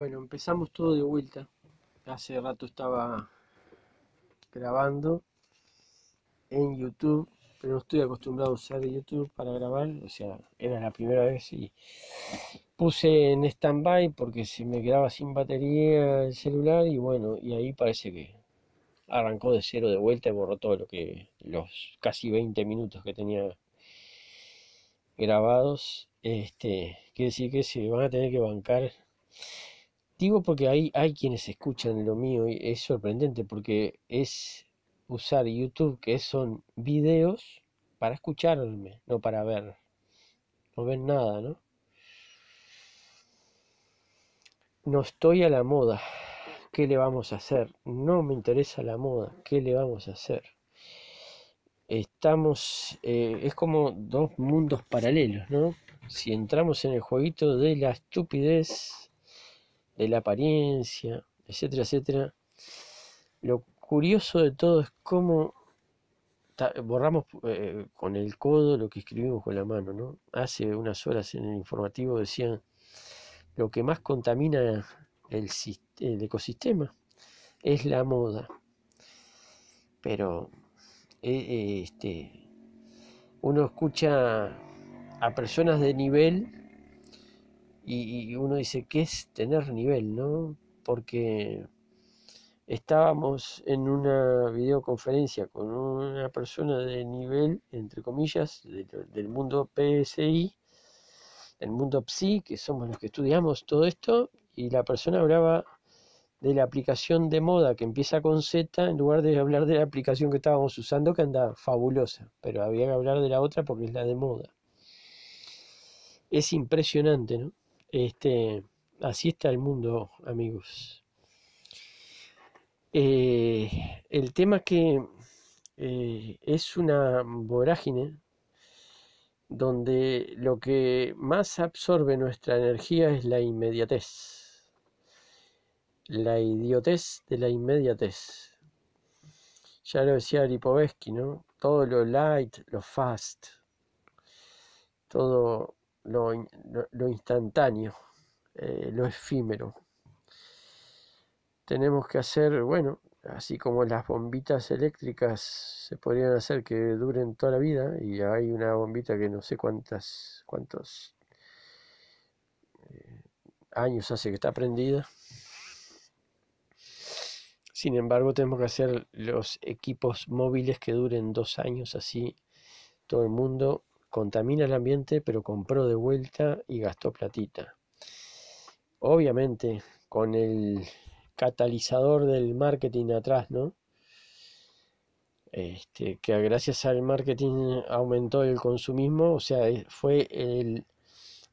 Bueno, empezamos todo de vuelta. Hace rato estaba grabando en YouTube, pero no estoy acostumbrado a usar YouTube para grabar, o sea, era la primera vez y puse en stand-by porque se me quedaba sin batería el celular y bueno, y ahí parece que arrancó de cero de vuelta y borró todo lo que los casi 20 minutos que tenía grabados. Este, quiere decir que se van a tener que bancar Digo porque hay, hay quienes escuchan lo mío y es sorprendente porque es usar YouTube, que son videos, para escucharme, no para ver. No ven nada, ¿no? No estoy a la moda. ¿Qué le vamos a hacer? No me interesa la moda. ¿Qué le vamos a hacer? Estamos, eh, es como dos mundos paralelos, ¿no? Si entramos en el jueguito de la estupidez, de la apariencia, etcétera, etcétera. Lo curioso de todo es cómo borramos eh, con el codo lo que escribimos con la mano, ¿no? Hace unas horas en el informativo decían lo que más contamina el, ecosistema es la moda. Pero e, e, este, uno escucha a personas de nivel y, uno dice, ¿qué es tener nivel? ¿no? Porque estábamos en una videoconferencia con una persona de nivel, entre comillas, del mundo PSI, del mundo PSI, que somos los que estudiamos todo esto, y la persona hablaba de la aplicación de moda que empieza con Z en lugar de hablar de la aplicación que estábamos usando que anda fabulosa, pero había que hablar de la otra porque es la de moda. Es impresionante, ¿no? Este, así está el mundo, amigos. Eh, el tema que eh, es una vorágine donde lo que más absorbe nuestra energía es la inmediatez, la idiotez de la inmediatez. Ya lo decía Lipovetsky, ¿no? Todo lo light, lo fast, todo lo, instantáneo, eh, lo efímero. Tenemos que hacer, bueno, así como las bombitas eléctricas se podrían hacer que duren toda la vida, y hay una bombita que no sé cuántas, cuántos eh, años hace que está prendida. Sin embargo, tenemos que hacer los equipos móviles que duren dos años, así todo el mundo Contamina el ambiente, pero compró de vuelta y gastó platita. Obviamente, con el catalizador del marketing atrás, ¿no? Este, que gracias al marketing aumentó el consumismo, o sea, eh, fue el...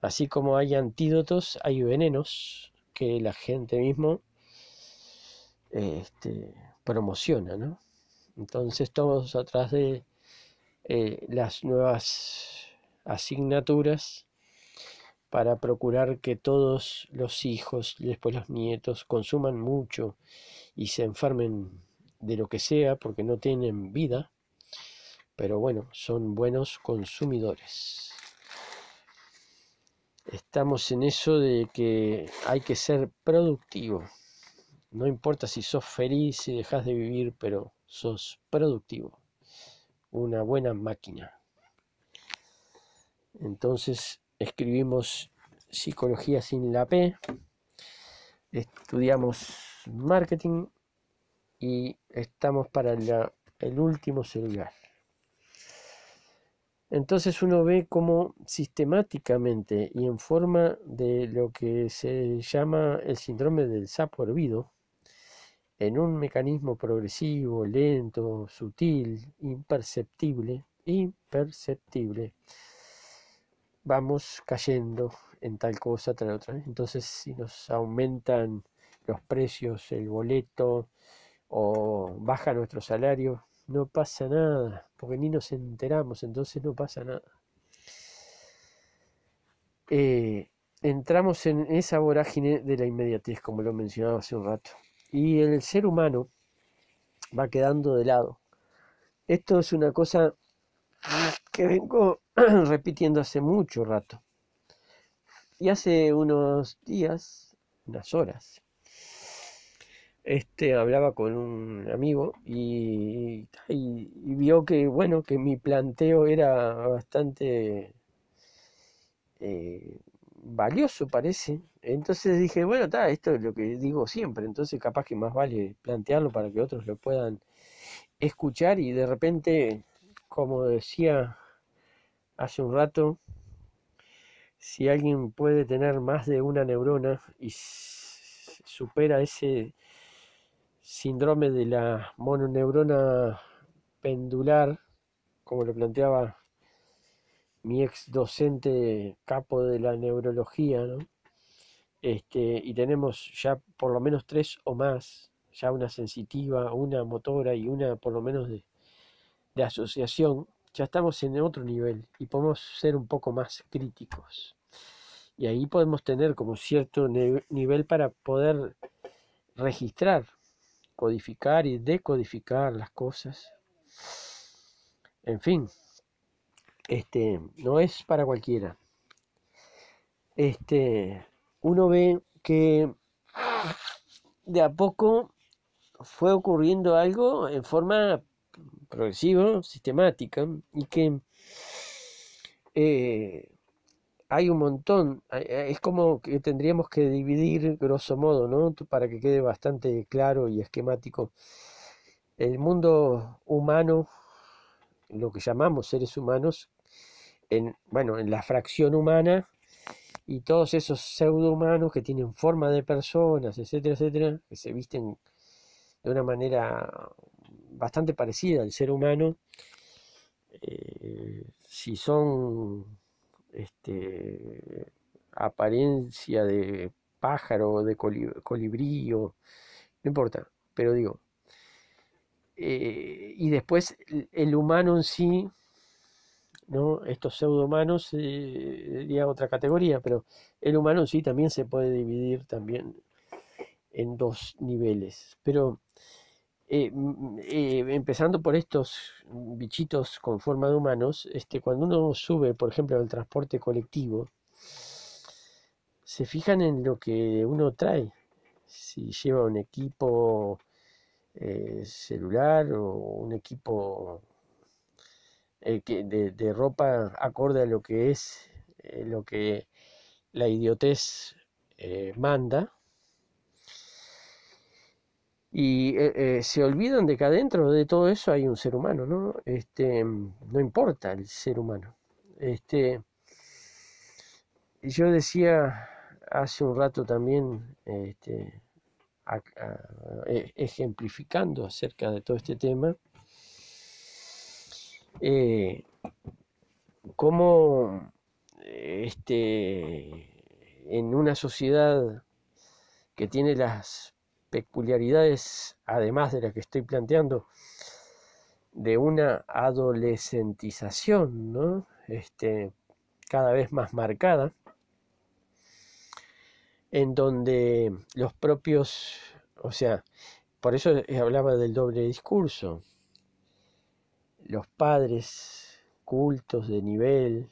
Así como hay antídotos, hay venenos que la gente mismo este, promociona, ¿no? Entonces todos atrás de eh, las nuevas asignaturas para procurar que todos los hijos, y después los nietos, consuman mucho y se enfermen de lo que sea porque no tienen vida, pero bueno, son buenos consumidores. Estamos en eso de que hay que ser productivo. No importa si sos feliz, y dejas de vivir, pero sos productivo una buena máquina. Entonces escribimos psicología sin la P, estudiamos marketing y estamos para el último celular. Entonces uno ve cómo sistemáticamente y en forma de lo que se llama el síndrome del sapo hervido, en un mecanismo progresivo, lento, sutil, imperceptible, imperceptible, vamos cayendo en tal cosa, tal otra. Entonces, si nos aumentan los precios, el boleto o baja nuestro salario, no pasa nada, porque ni nos enteramos, entonces no pasa nada. Eh, entramos en esa vorágine de la inmediatez, como lo mencionaba hace un rato y el ser humano va quedando de lado. Esto es una cosa que vengo repitiendo hace mucho rato. Y hace unos días, unas horas, este hablaba con un amigo y, vio que bueno que mi planteo era bastante eh, valioso parece. Entonces dije, bueno, está, esto es lo que digo siempre, entonces capaz que más vale plantearlo para que otros lo puedan escuchar y de repente, como decía hace un rato, si alguien puede tener más de una neurona y supera ese síndrome de la mononeurona pendular, como lo planteaba mi ex docente capo de la neurología, Este, y tenemos ya por lo menos tres o más, ya una sensitiva, una motora y una por lo menos de, de asociación, ya estamos en otro nivel y podemos ser un poco más críticos. Y ahí podemos tener como cierto nivel para poder registrar, codificar y decodificar las cosas. En fin, este, no es para cualquiera. Este, uno ve que de a poco fue ocurriendo algo en forma progresiva, sistemática, y que eh, hay un montón, eh, es como que tendríamos que dividir grosso modo, ¿no? Para que quede bastante claro y esquemático. El mundo humano, lo que llamamos seres humanos, en, bueno, en la fracción humana y todos esos pseudo-humanos que tienen forma de personas, etcétera, etcétera, que se visten de una manera bastante parecida al ser humano, eh, si son este, apariencia de pájaro, de colibrí, no importa, pero digo, eh, y después el humano en sí ¿no? Estos humanos sería eh, otra categoría, pero el humano sí también se puede dividir también en dos niveles. Pero eh, eh, empezando por estos bichitos con forma de humanos, este, cuando uno sube, por ejemplo, al transporte colectivo, se fijan en lo que uno trae, si lleva un equipo celular o un equipo eh, de, ropa acorde a lo que es, eh, lo que la idiotez eh, manda. Y se olvidan de que adentro de todo eso hay un ser humano, ¿no? Este, no importa el ser humano. Este, yo decía hace un rato también, este, ah, e, ejemplificando acerca de todo este tema, eh, cómo este, en una sociedad que tiene las peculiaridades, además de las que estoy planteando, de una adolescentización, ¿no? Este, cada vez más marcada, en donde los propios, o sea, por eso hablaba del doble discurso, los padres cultos de nivel,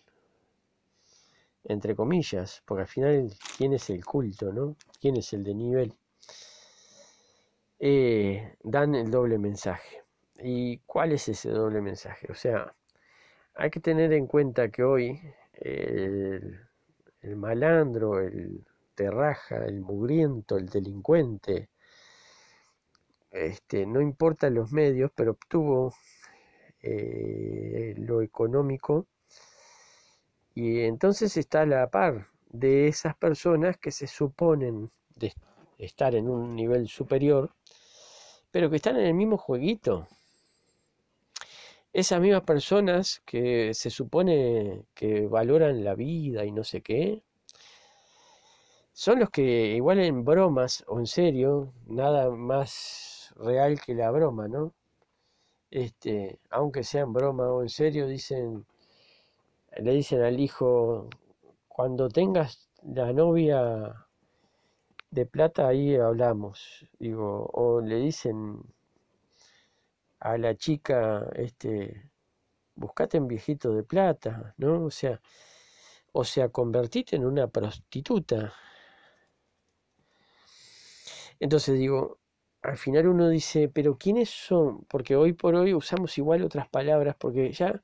entre comillas, porque al final, ¿quién es el culto, no? ¿Quién es el de nivel? Eh, dan el doble mensaje. ¿Y cuál es ese doble mensaje? O sea, hay que tener en cuenta que hoy el, malandro, el terraja, el mugriento, el delincuente, este, no importa los medios, pero obtuvo eh, lo económico. Y entonces está a la par de esas personas que se suponen de estar en un nivel superior, pero que están en el mismo jueguito. Esas mismas personas que se supone que valoran la vida y no sé qué, son los que igual en bromas o en serio, nada más real que la broma, ¿no? este, aunque sea en broma o en serio, dicen, le dicen al hijo, cuando tengas la novia de plata, ahí hablamos, digo, o le dicen a la chica, este, buscate un viejito de plata, ¿no? O sea, o sea, convertite en una prostituta. Entonces digo, al final uno dice, pero ¿quiénes son? Porque hoy por hoy usamos igual otras palabras, porque ya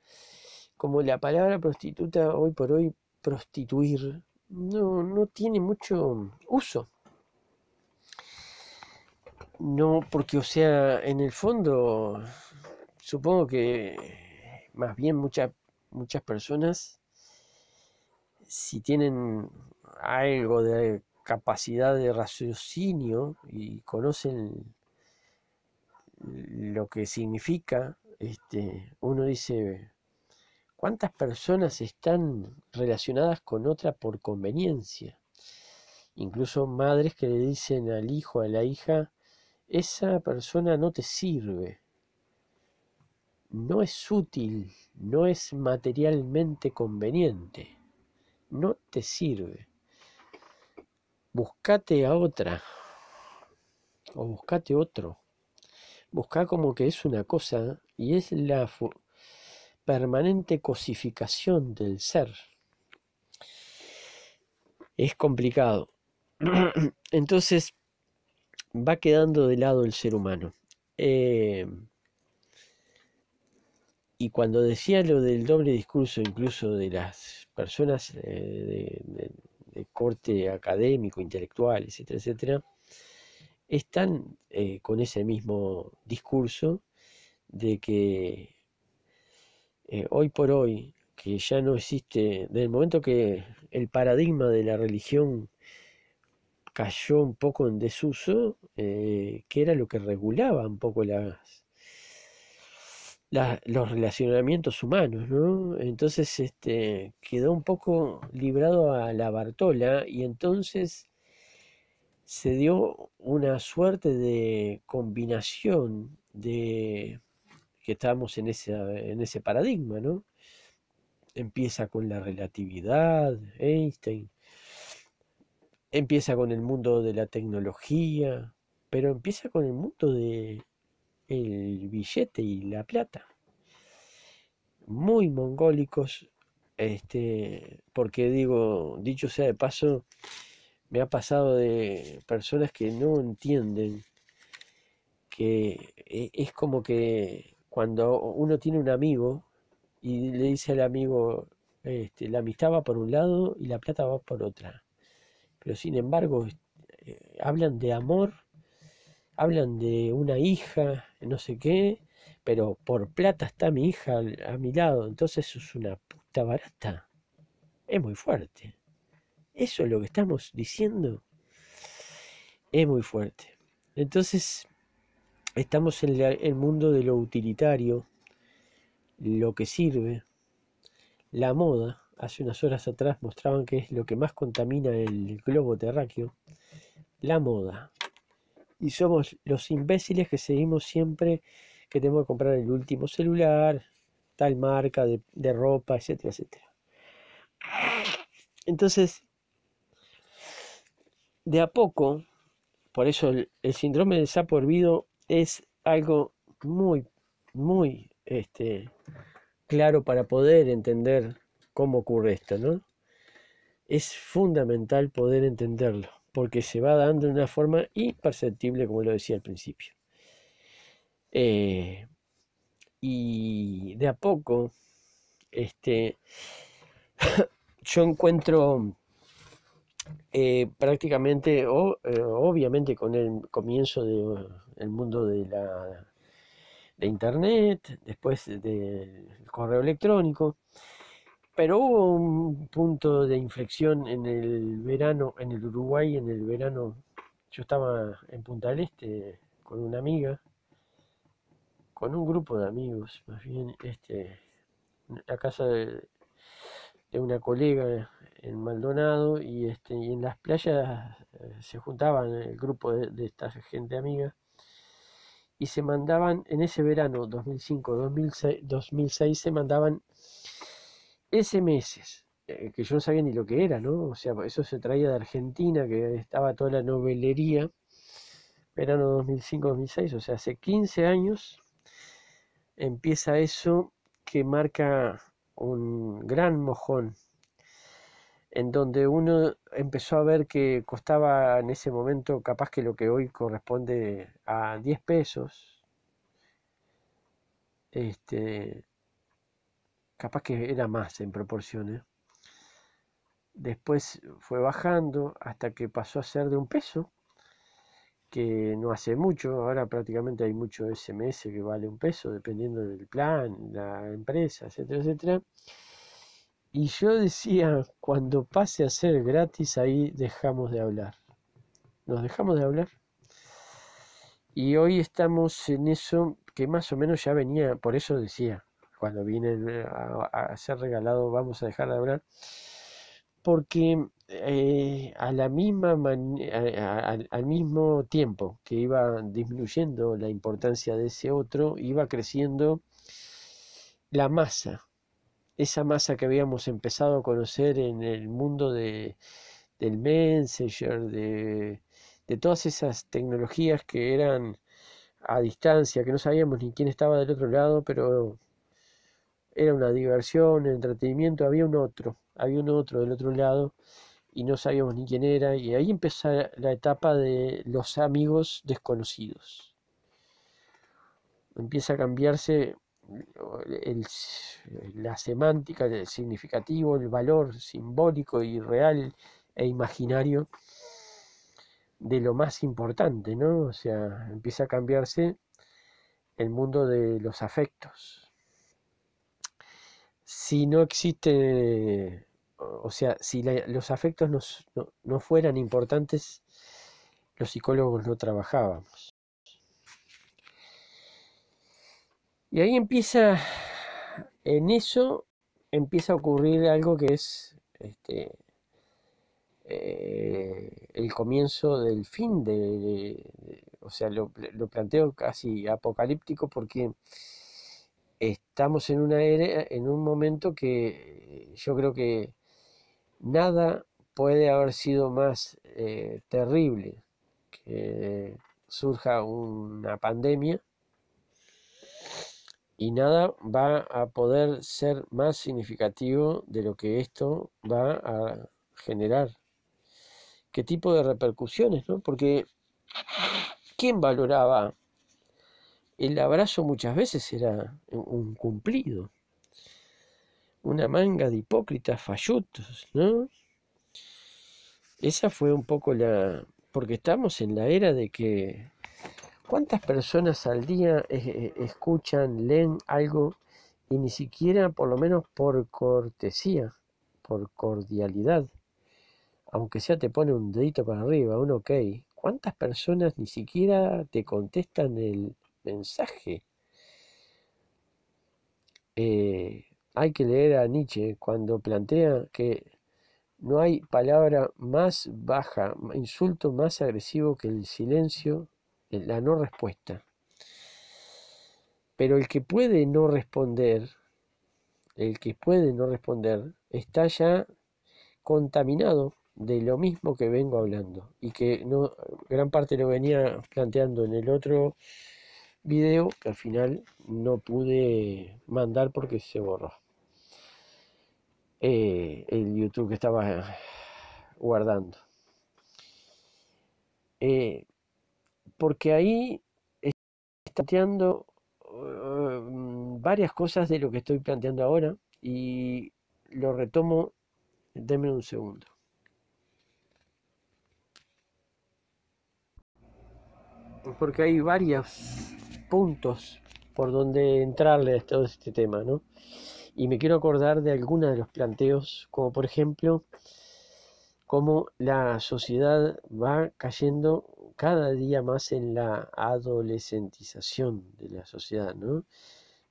como la palabra prostituta, hoy por hoy prostituir, no, no tiene mucho uso. No, porque o sea, en el fondo, supongo que más bien muchas personas, si tienen algo de capacidad de raciocinio y conocen lo que significa, este, uno dice, ¿cuántas personas están relacionadas con otra por conveniencia? Incluso madres que le dicen al hijo, a la hija, esa persona no te sirve, no es útil, no es materialmente conveniente, no te sirve buscate a otra o buscate otro. Busca como que es una cosa y es la permanente cosificación del ser. Es complicado. Entonces va quedando de lado el ser humano. Eh, y cuando decía lo del doble discurso, incluso de las personas eh, de, corte académico, intelectual, etcétera, etcétera, están eh, con ese mismo discurso de que eh, hoy por hoy, que ya no existe, desde el momento que el paradigma de la religión cayó un poco en desuso, eh, que era lo que regulaba un poco las, los relacionamientos humanos, ¿no? Entonces este, quedó un poco librado a la Bartola y entonces se dio una suerte de combinación de que estábamos en en ese paradigma, ¿no? Empieza con la relatividad, Einstein, empieza con el mundo de la tecnología, pero empieza con el mundo de el billete y la plata. Muy mongólicos, este, porque digo, dicho sea de paso, me ha pasado de personas que no entienden que eh, es como que cuando uno tiene un amigo y le dice al amigo, este, la amistad va por un lado y la plata va por otra. Pero sin embargo, eh, hablan de amor hablan de una hija, no sé qué, pero por plata está mi hija a mi lado, entonces eso es una puta barata. Es muy fuerte. Eso es lo que estamos diciendo. Es muy fuerte. Entonces, estamos en el mundo de lo utilitario, lo que sirve, la moda. Hace unas horas atrás mostraban que es lo que más contamina el globo terráqueo. La moda, y somos los imbéciles que seguimos siempre que tenemos que comprar el último celular, tal marca de, ropa, etcétera, etcétera. Entonces, de a poco, por eso el, síndrome del sapo es algo muy, muy este, claro para poder entender cómo ocurre esto, ¿no? Es fundamental poder entenderlo porque se va dando de una forma imperceptible, como lo decía al principio. Eh, y de a poco, este, yo encuentro eh, prácticamente, o, eh, obviamente con el comienzo del mundo de la de Internet, después del correo electrónico, pero hubo un punto de inflexión en el verano, en el Uruguay, en el verano, yo estaba en Punta del Este con una amiga, con un grupo de amigos, más bien, este, la casa de, una colega en Maldonado y, este, en las playas eh, se juntaban el grupo de, de, esta gente amiga y se mandaban, en ese verano 2005-2006, se mandaban SMS, meses eh, que yo no sabía ni lo que era, ¿no? O sea, pues, eso se traía de Argentina, que estaba toda la novelería, verano 2005-2006, o sea, hace 15 años empieza eso que marca un gran mojón, en donde uno empezó a ver que costaba en ese momento capaz que lo que hoy corresponde a 10 pesos, este, Capaz que era más en proporciones. Después fue bajando hasta que pasó a ser de un peso, que no hace mucho. Ahora prácticamente hay mucho SMS que vale un peso, dependiendo del plan, la empresa, etcétera, etcétera. Y yo decía, cuando pase a ser gratis, ahí dejamos de hablar. Nos dejamos de hablar. Y hoy estamos en eso que más o menos ya venía, por eso decía, cuando vienen eh, a, ser regalado, vamos a dejar de hablar, porque eh, a la misma al mismo tiempo que iba disminuyendo la importancia de ese otro, iba creciendo la masa, esa masa que habíamos empezado a conocer en el mundo de, del Messenger, de, de todas esas tecnologías que eran a distancia, que no sabíamos ni quién estaba del otro lado, pero era una diversión, entretenimiento, había un otro, había un otro del otro lado y no sabíamos ni quién era y ahí empieza la etapa de los amigos desconocidos. Empieza a cambiarse eh, la semántica, el significativo, el valor simbólico y real e imaginario de lo más importante, ¿no? O sea, empieza a cambiarse el mundo de los afectos, si no existe, o sea, si los afectos no, fueran importantes, los psicólogos no trabajábamos. Y ahí empieza, en eso empieza a ocurrir algo que es este, eh, el comienzo del fin de, o sea, lo, planteo casi apocalíptico porque estamos en una era, en un momento que eh, yo creo que nada puede haber sido más eh, terrible que surja una pandemia y nada va a poder ser más significativo de lo que esto va a generar. ¿Qué tipo de repercusiones? Porque ¿quién valoraba el abrazo muchas veces era un cumplido, una manga de hipócritas fallutos, ¿no? Esa fue un poco la... porque estamos en la era de que... ¿Cuántas personas al día eh, eh, escuchan, leen algo y ni siquiera, por lo menos por cortesía, por cordialidad, aunque sea te pone un dedito para arriba, un ok, ¿cuántas personas ni siquiera te contestan el, mensaje. Eh, hay que leer a Nietzsche cuando plantea que no hay palabra más baja, insulto más agresivo que el silencio, eh, la no respuesta. Pero el que puede no responder, el que puede no responder, está ya contaminado de lo mismo que vengo hablando y que no, gran parte lo venía planteando en el otro video que al final no pude mandar porque se borró. Eh, el YouTube que estaba eh, guardando. Eh, porque ahí está planteando varias cosas de lo que estoy planteando ahora y lo retomo, denme un segundo. Porque hay varias puntos por donde entrarle a todo este, este tema, ¿no? Y me quiero acordar de algunos de los planteos, como por ejemplo, cómo la sociedad va cayendo cada día más en la adolescentización de la sociedad, ¿no?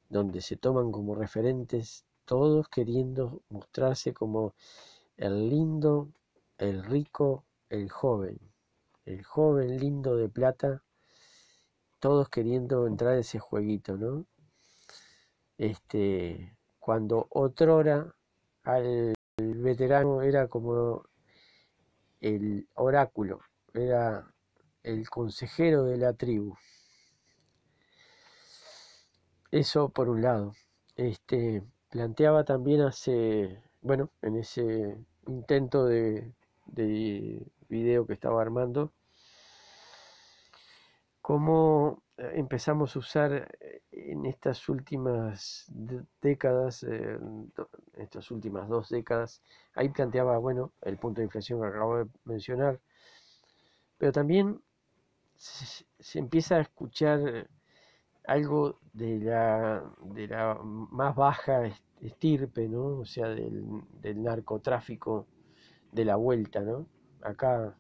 Donde se toman como referentes todos queriendo mostrarse como el lindo, el rico, el joven, el joven lindo de plata todos queriendo entrar en ese jueguito, ¿no? Este, cuando otrora al veterano era como el oráculo, era el consejero de la tribu. Eso por un lado. Este, planteaba también hace, bueno, en ese intento de, de video que estaba armando, cómo eh, empezamos a usar eh, en estas últimas décadas, eh, estas últimas dos décadas, ahí planteaba, bueno, el punto de inflación que acabo de mencionar, pero también se, se empieza a escuchar algo de la, de la más baja estirpe, ¿no? O sea, del, del narcotráfico de la vuelta, ¿no? Acá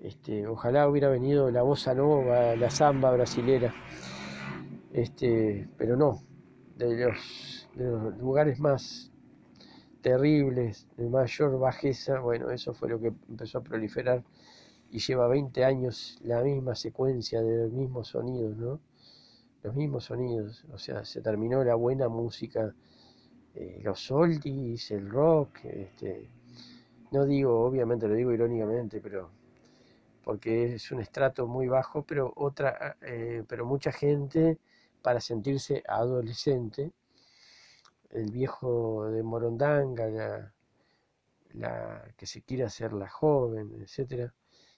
este, ojalá hubiera venido la bossa nova, la samba brasilera, este, pero no, de los, los lugares más terribles, de mayor bajeza, bueno, eso fue lo que empezó a proliferar y lleva 20 años la misma secuencia de los mismos sonidos, ¿no? Los mismos sonidos, o sea, se terminó la buena música, eh, los oldies, el rock, este, no digo, obviamente lo digo irónicamente, pero porque es un estrato muy bajo, pero, otra, eh, pero mucha gente para sentirse adolescente, el viejo de Morondanga, la, que se quiere hacer la joven, etcétera,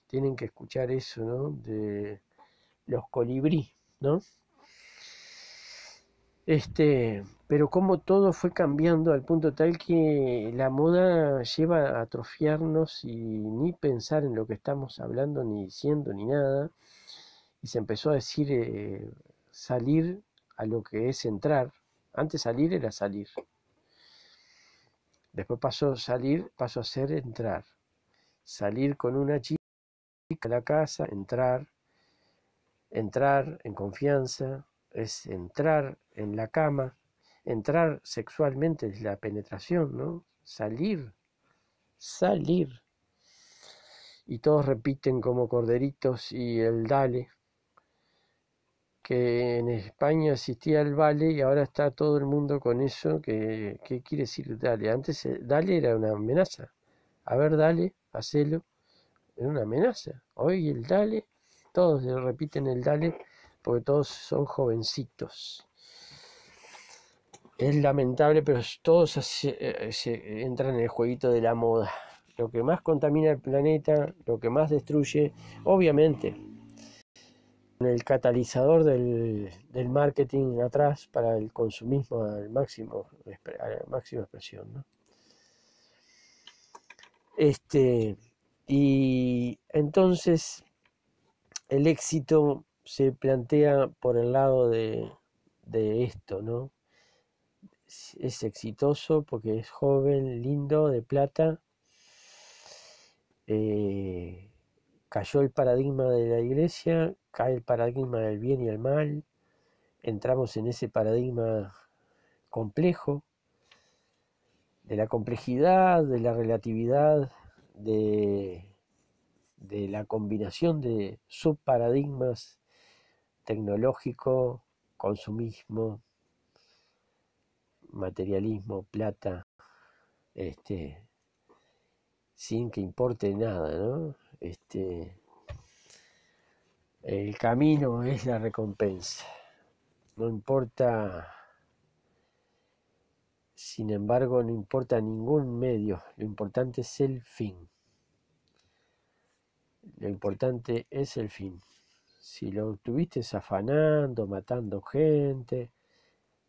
tienen que escuchar eso, ¿no? De los colibrí, ¿no? Este, pero como todo fue cambiando al punto tal que la moda lleva a atrofiarnos y ni pensar en lo que estamos hablando, ni diciendo, ni nada. Y se empezó a decir eh, salir a lo que es entrar. Antes salir era salir. Después pasó salir, pasó a ser entrar. Salir con una chica a la casa, entrar, entrar en confianza, es entrar en la cama, entrar sexualmente Es la penetración, ¿no? Salir, salir. Y todos repiten como corderitos y el dale, que en España Asistía al vale y ahora está todo el mundo con eso, que ¿qué quiere decir dale? Antes eh, dale era una amenaza. A ver, dale, hacelo, era una amenaza. Hoy el dale, todos le repiten el dale porque todos son jovencitos. Es lamentable, pero todos eh, se, entran en el jueguito de la moda. Lo que más contamina el planeta, lo que más destruye, obviamente, el catalizador del, marketing atrás para el consumismo al máximo, a máxima expresión. ¿no? Este, y entonces el éxito se plantea por el lado de, de esto, ¿no? es exitoso porque es joven, lindo, de plata. Eh, cayó el paradigma de la iglesia, cae el paradigma del bien y el mal, entramos en ese paradigma complejo, de la complejidad, de la relatividad, de, de la combinación de subparadigmas tecnológico, consumismo, materialismo, plata, este, sin que importe nada, ¿no? Este, el camino es la recompensa. No importa, sin embargo, no importa ningún medio, lo importante es el fin. Lo importante es el fin. Si lo obtuviste afanando, matando gente,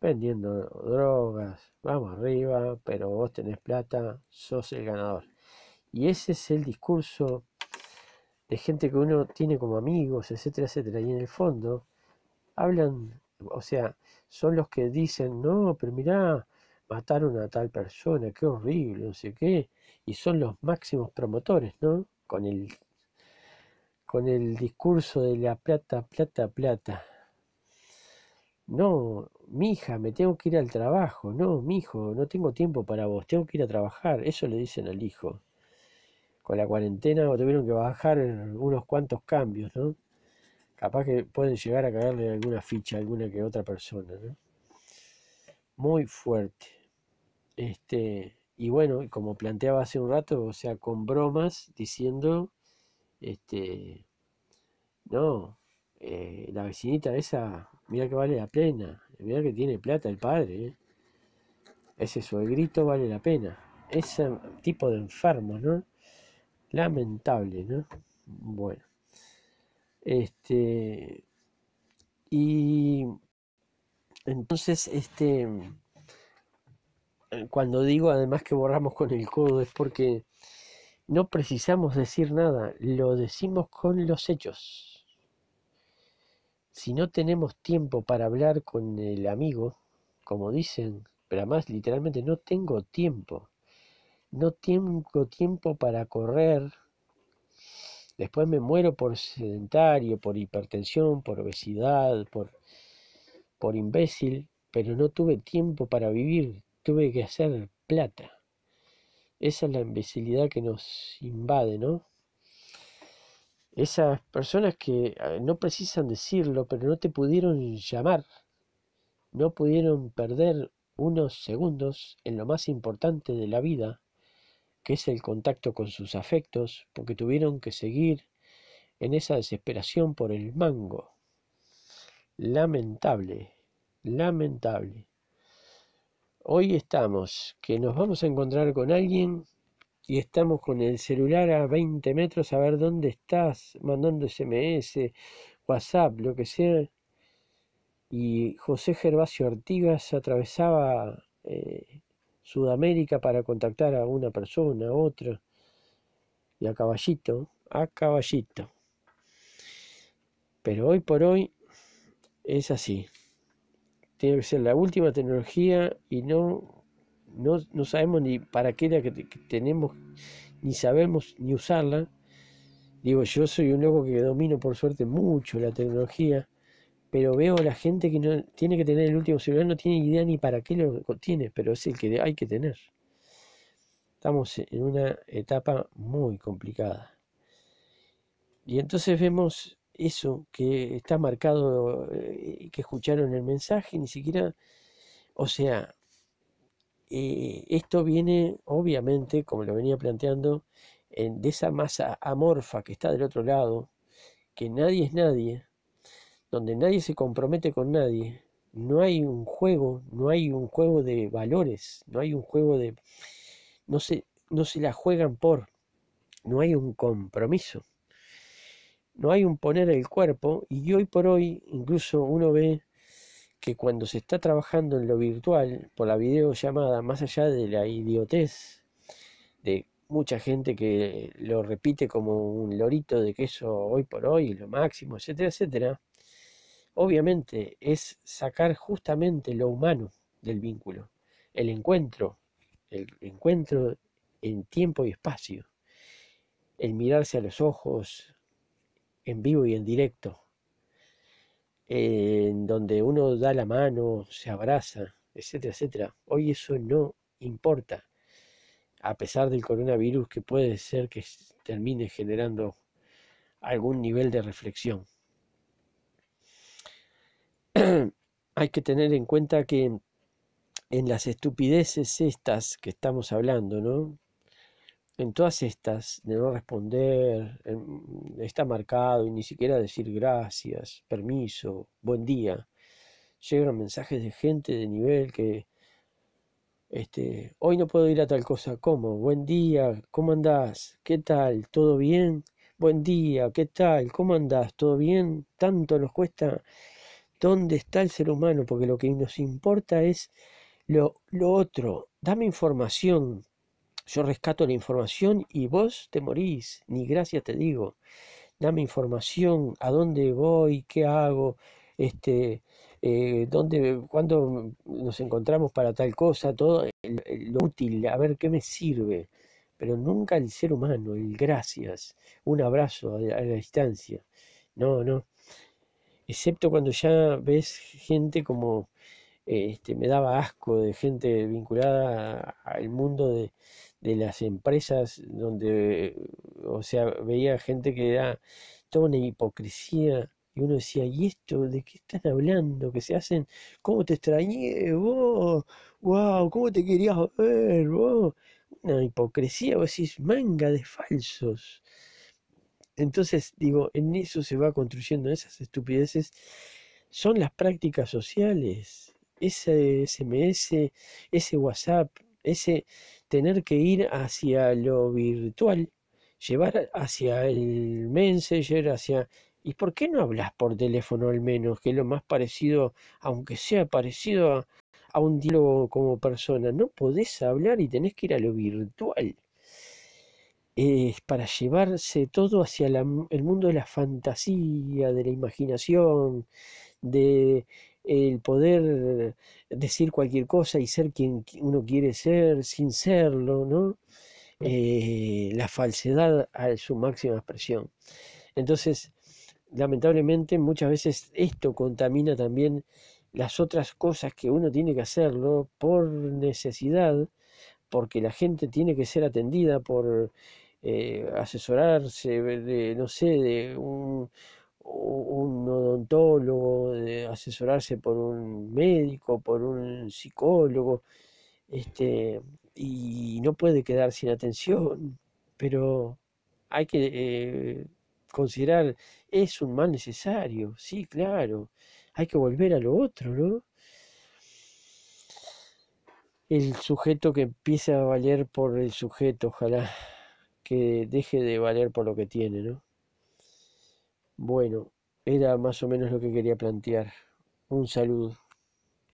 vendiendo drogas, vamos arriba, pero vos tenés plata, sos el ganador. Y ese es el discurso de gente que uno tiene como amigos, etcétera, etcétera. Y en el fondo hablan, o sea, son los que dicen, no, pero mirá, mataron a tal persona, qué horrible, no sé qué. Y son los máximos promotores, ¿no? Con el, con el discurso de la plata, plata, plata. No, mija, me tengo que ir al trabajo. No, mi hijo, no tengo tiempo para vos, tengo que ir a trabajar. Eso le dicen al hijo. Con la cuarentena tuvieron que bajar unos cuantos cambios, ¿no? Capaz que pueden llegar a caerle alguna ficha a alguna que otra persona, ¿no? Muy fuerte. Este, y bueno, como planteaba hace un rato, o sea, con bromas diciendo, este, no, eh, la vecinita esa Mira que vale la pena. Mira que tiene plata el padre. ¿eh? Ese suegrito vale la pena. Ese tipo de enfermo ¿no? Lamentable, ¿no? Bueno. Este. Y. Entonces, este. Cuando digo además que borramos con el codo es porque no precisamos decir nada, lo decimos con los hechos si no tenemos tiempo para hablar con el amigo, como dicen, pero además literalmente no tengo tiempo, no tengo tiempo para correr, después me muero por sedentario, por hipertensión, por obesidad, por, por imbécil, pero no tuve tiempo para vivir, tuve que hacer plata. Esa es la imbecilidad que nos invade, ¿no? Esas personas que eh, no precisan decirlo, pero no te pudieron llamar, no pudieron perder unos segundos en lo más importante de la vida, que es el contacto con sus afectos, porque tuvieron que seguir en esa desesperación por el mango. Lamentable, lamentable. Hoy estamos, que nos vamos a encontrar con alguien y estamos con el celular a 20 metros a ver dónde estás, mandando SMS, WhatsApp, lo que sea. Y José Gervasio Artigas atravesaba eh, Sudamérica para contactar a una persona, a otra, y a caballito, a caballito. Pero hoy por hoy es así. Tiene que ser la última tecnología y no no, sabemos ni para qué la que, tenemos, ni sabemos ni usarla. Digo, yo soy un loco que domino por suerte mucho la tecnología, pero veo a la gente que no tiene que tener el último celular, no tiene idea ni para qué lo tiene, pero es el que hay que tener. Estamos en una etapa muy complicada. Y entonces vemos eso que está marcado, eh, que escucharon el mensaje, ni siquiera, o sea, y eh, esto viene, obviamente, como lo venía planteando, en, de esa masa amorfa que está del otro lado, que nadie es nadie, donde nadie se compromete con nadie. No hay un juego, no hay un juego de valores, no hay un juego de... No se, no se la juegan por, no hay un compromiso, no hay un poner el cuerpo y hoy por hoy incluso uno ve que cuando se está trabajando en lo virtual por la videollamada, más allá de la idiotez de mucha gente que lo repite como un lorito de queso hoy por hoy lo máximo, etcétera, etcétera, obviamente es sacar justamente lo humano del vínculo, el encuentro, el encuentro en tiempo y espacio, el mirarse a los ojos en vivo y en directo en donde uno da la mano, se abraza, etcétera, etcétera. Hoy eso no importa, a pesar del coronavirus que puede ser que termine generando algún nivel de reflexión. Hay que tener en cuenta que en las estupideces estas que estamos hablando, ¿no? en todas estas, de no responder, está marcado y ni siquiera decir gracias, permiso, buen día, llegan mensajes de gente de nivel que, este, hoy no puedo ir a tal cosa, ¿cómo? Buen día, ¿cómo andás? ¿Qué tal? ¿Todo bien? Buen día, ¿qué tal? ¿Cómo andás? ¿Todo bien? Tanto nos cuesta dónde está el ser humano, porque lo que nos importa es lo, lo otro. Dame información, yo rescato la información y vos te morís, ni gracias te digo. Dame información, a dónde voy, qué hago, este, eh, dónde, cuándo nos encontramos para tal cosa, todo lo útil, a ver qué me sirve. Pero nunca el ser humano, el gracias, un abrazo a, a la distancia. No, no. Excepto cuando ya ves gente como este, me daba asco de gente vinculada al mundo de, de las empresas donde, o sea, veía gente que era toda una hipocresía. Y uno decía, ¿y esto? ¿De qué estás hablando? ¿Que se hacen? ¿Cómo te extrañé vos? ¡Wow! ¿Cómo te querías ver Una hipocresía, vos decís, manga de falsos. Entonces, digo, en eso se va construyendo, esas estupideces son las prácticas sociales. Ese SMS, ese WhatsApp, ese tener que ir hacia lo virtual, llevar hacia el Messenger, hacia... ¿Y por qué no hablas por teléfono al menos? Que es lo más parecido, aunque sea parecido a, un diálogo como persona. No podés hablar y tenés que ir a lo virtual. Es para llevarse todo hacia el mundo de la fantasía, de la imaginación, de el poder decir cualquier cosa y ser quien uno quiere ser sin serlo, ¿no? Eh, la falsedad a su máxima expresión. Entonces, lamentablemente muchas veces esto contamina también las otras cosas que uno tiene que hacerlo por necesidad, porque la gente tiene que ser atendida por eh, asesorarse, no sé, de un, un odontólogo, de asesorarse por un médico, por un psicólogo, este, y no puede quedar sin atención, pero hay que eh, considerar, es un mal necesario, sí, claro, hay que volver a lo otro, ¿no? El sujeto que empieza a valer por el sujeto, ojalá que deje de valer por lo que tiene, ¿no? Bueno, era más o menos lo que quería plantear. Un saludo.